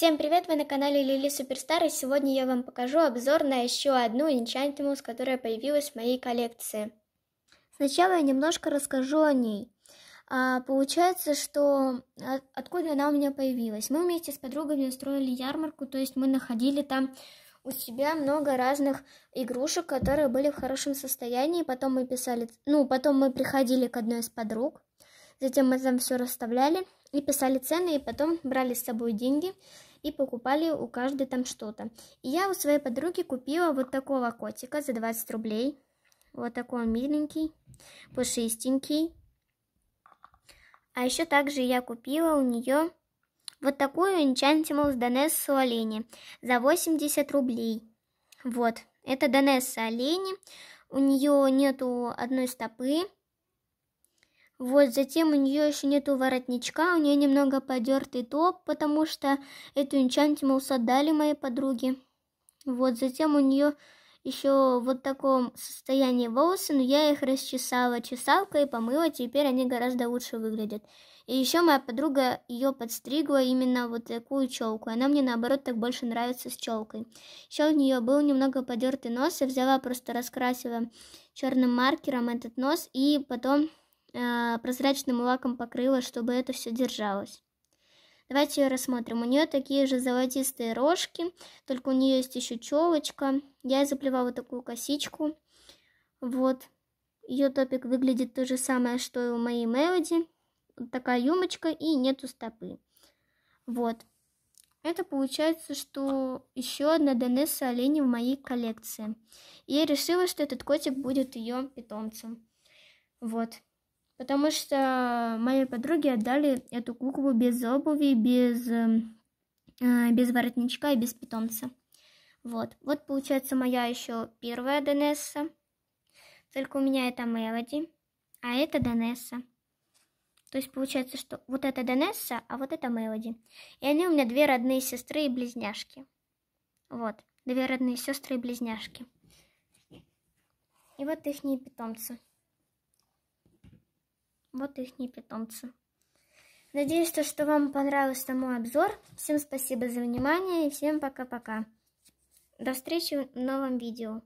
Всем привет, вы на канале Лили Суперстар, и сегодня я вам покажу обзор на еще одну Enchantimals, которая появилась в моей коллекции. Сначала я немножко расскажу о ней. А, получается, что от, а, откуда она у меня появилась. Мы вместе с подругами устроили ярмарку, то есть мы находили там у себя много разных игрушек, которые были в хорошем состоянии. Потом мы писали, ну, потом мы приходили к одной из подруг, затем мы там все расставляли и писали цены, и потом брали с собой деньги и покупали у каждой там что-то. И я у своей подруги купила вот такого котика за 20 рублей. Вот такой он миленький, пушистенький. А еще также я купила у нее вот такую Enchantimals Донессу олени за 80 рублей. Вот, это Донесса олени. У нее нету одной стопы, вот, затем у нее еще нету воротничка, у нее немного подертый топ, потому что эту энчантималс отдали моей подруге. Вот, затем у нее еще в вот таком состоянии волосы, но я их расчесала чесалкой, помыла, теперь они гораздо лучше выглядят. И еще моя подруга ее подстригла именно вот такую челку. Она мне наоборот так больше нравится с челкой. Еще у нее был немного подертый нос, я взяла просто раскрасила черным маркером этот нос и потом а, прозрачным лаком покрыла, чтобы это все держалось. Давайте ее рассмотрим. У нее такие же золотистые рожки, только у нее есть еще челочка. Я заплевала такую косичку. Вот. Ее топик выглядит то же самое, что и у моей Мелоди. Вот такая юмочка и нету стопы. Вот. Это получается, что еще одна Донесса оленей в моей коллекции. И я решила, что этот котик будет ее питомцем. Вот потому что моей подруге отдали эту куклу без обуви, без, эм, э, без воротничка и без питомца. Вот, вот получается моя еще первая Донесса. Только у меня это Мелоди, а это Донесса. То есть получается, что вот это Донесса, а вот это Мелоди. И они у меня две родные сестры и близняшки. Вот, две родные сестры и близняшки. И вот их питомцы. Вот их питомцы. Надеюсь, то, что вам понравился мой обзор. Всем спасибо за внимание и всем пока-пока. До встречи в новом видео.